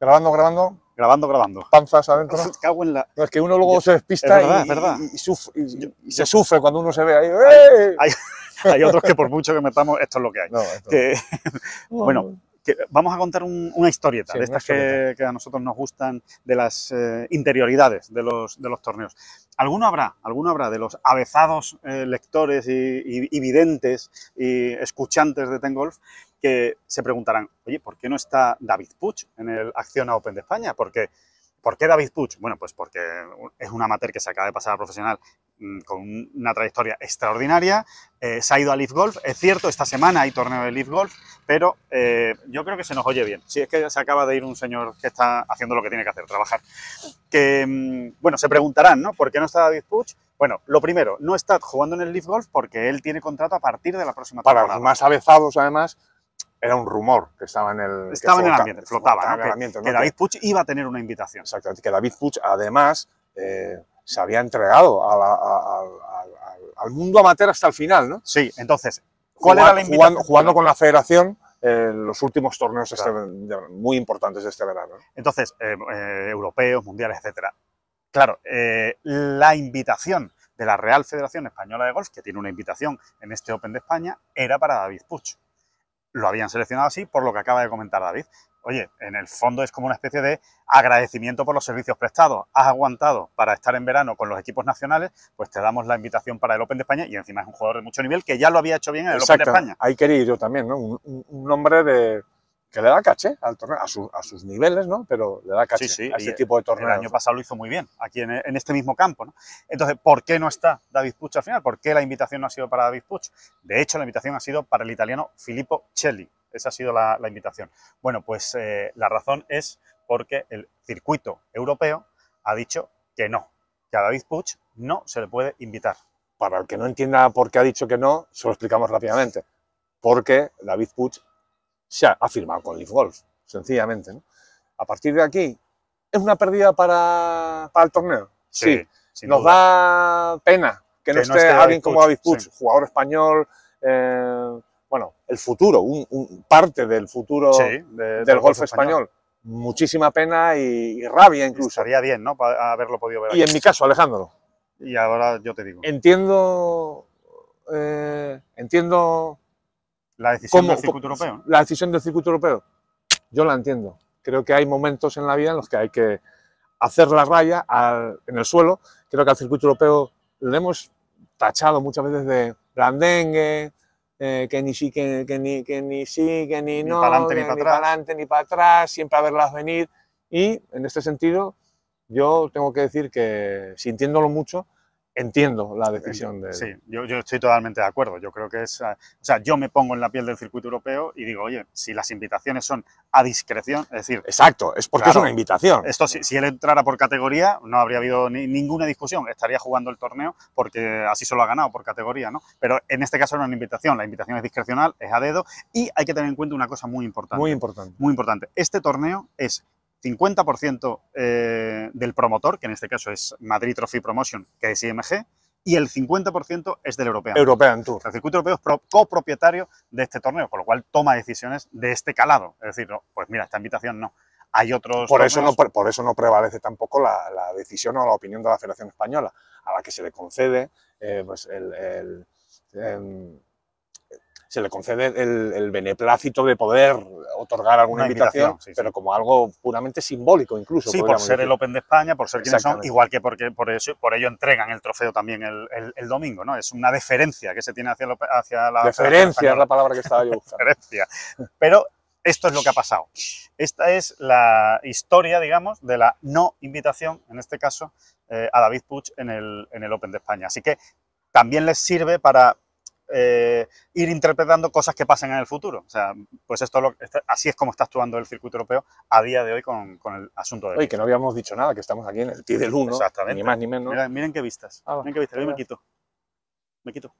Grabando, grabando. Grabando, grabando. Panzas adentro. es que uno luego se despista y, y, se sufre cuando uno se ve ahí. ¡Eh! Hay, otros que por mucho que metamos, esto es lo que hay. bueno, vamos a contar una historieta de estas Que, a nosotros nos gustan, de las eh, interioridades de los, torneos. Alguno habrá, alguno habrá de los avezados eh, lectores y, videntes y escuchantes de Ten Golf que se preguntarán, oye, ¿por qué no está David Puch en el Acciona Open de España? Porque ¿Por qué David Puch? Bueno, pues porque es un amateur que se acaba de pasar a profesional Mm, con una trayectoria extraordinaria. Eh, se ha ido a Leaf Golf. Es cierto, esta semana hay torneo de Leaf Golf, pero eh, yo creo que se nos oye bien. Si es que se acaba de ir un señor que está haciendo lo que tiene que hacer, trabajar. Que, mm, bueno, se preguntarán, ¿no? ¿Por qué no está David Puch? Bueno, lo primero, no está jugando en el Leaf Golf porque él tiene contrato a partir de la próxima temporada. Para los más avezados, además, era un rumor que estaba en el, estaba en el ambiente, flotaba, ¿no? que, David Puch iba a tener una invitación. Exactamente, que David Puch, además... Eh, se había entregado al mundo amateur hasta el final, ¿no? Sí, entonces, ¿cuál era la invitación? Jugando, con la federación, en eh, los últimos torneos este muy importantes de este verano. Entonces, eh, eh, europeos, mundiales, etcétera. Claro, la invitación de la Real Federación Española de Golf, que tiene una invitación en este Open de España, era para David Puch. Lo habían seleccionado así por lo que acaba de comentar David, oye, en el fondo es como una especie de agradecimiento por los servicios prestados. Has aguantado para estar en verano con los equipos nacionales, pues te damos la invitación para el Open de España y encima es un jugador de mucho nivel que ya lo había hecho bien en el Open de España. Hay querido también, ¿no? Un, hombre que le da caché al torneo, a, sus niveles, ¿no? Pero le da caché a ese tipo de torneo. El año pasado lo hizo muy bien, aquí en, este mismo campo, ¿no? Entonces, ¿por qué no está David Puch al final? ¿Por qué la invitación no ha sido para David Puch? De hecho, la invitación ha sido para el italiano Filippo Celli, esa ha sido la, invitación. Bueno, pues eh, la razón es porque el circuito europeo ha dicho que no, que a David Puch no se le puede invitar. Para el que no entienda por qué ha dicho que no, se lo explicamos rápidamente. Porque David Puch se ha, firmado con Leaf Golf, sencillamente. A partir de aquí, ¿es una pérdida para, el torneo? Sí. nos da pena que, no esté, alguien como David Puch, jugador español, eh, bueno, el futuro, un, parte del futuro del, Golfo golf, español. Muchísima pena y, rabia incluso. Estaría bien, ¿no? haberlo podido ver. Y en mi caso, Alejandro. Y ahora yo te digo. Entiendo. Eh, entiendo. La decisión del circuito europeo. La decisión del circuito europeo. Yo la entiendo. Creo que hay momentos en la vida en los que hay que hacer la raya en el suelo. Creo que al circuito europeo le hemos tachado muchas veces de blandengue, eh, que ni sí, que, ni, que ni no, ni para adelante, ni para atrás. atrás, siempre a verlas venir. Y en este sentido, yo tengo que decir que sintiéndolo mucho, entiendo la eh, decisión de... Sí, yo, estoy totalmente de acuerdo. Yo creo que es... Eh, o sea, yo me pongo en la piel del circuito europeo y digo, oye, si las invitaciones son a discreción, es decir... Exacto, es porque es una invitación. Esto, si, si, él entrara por categoría, no habría habido ninguna discusión. Estaría jugando el torneo porque así solo ha ganado por categoría, ¿no? Pero en este caso no es una invitación. La invitación es discrecional, es a dedo y hay que tener en cuenta una cosa muy importante. Muy importante. Muy importante. Este torneo es 50% eh, del promotor, que en este caso es Madrid Trophy Promotion, que es IMG, y el 50% es del European. Tour. El circuito europeo es copropietario de este torneo, por lo cual toma decisiones de este calado. Es decir, pues mira, esta invitación no. Hay otros. Por, eso no, eso no prevalece tampoco la, decisión o la opinión de la Federación Española, a la que se le concede eh, pues el em, se le concede el, beneplácito de poder otorgar alguna invitación, pero como algo puramente simbólico incluso. Sí, por ser el Open de España, por ser quienes son, igual que por, eso, por ello entregan el trofeo también el, domingo, ¿no? Es una deferencia que se tiene hacia, la... Deferencia es la palabra que estaba yo buscando. deferencia. Pero esto es lo que ha pasado. Esta es la historia, digamos, de la no invitación, en este caso, eh, a David Puig en el, en el Open de España. Así que también les sirve para eh, ir interpretando cosas que pasen en el futuro. O sea, pues esto, lo, este, así es como está actuando el circuito europeo a día de hoy con, el asunto de. Oye, que no habíamos dicho nada, que estamos aquí en el del 1. Ni más ni menos. Miren, miren qué vistas. Ah, miren qué vistas. Yo me quito. Me quito.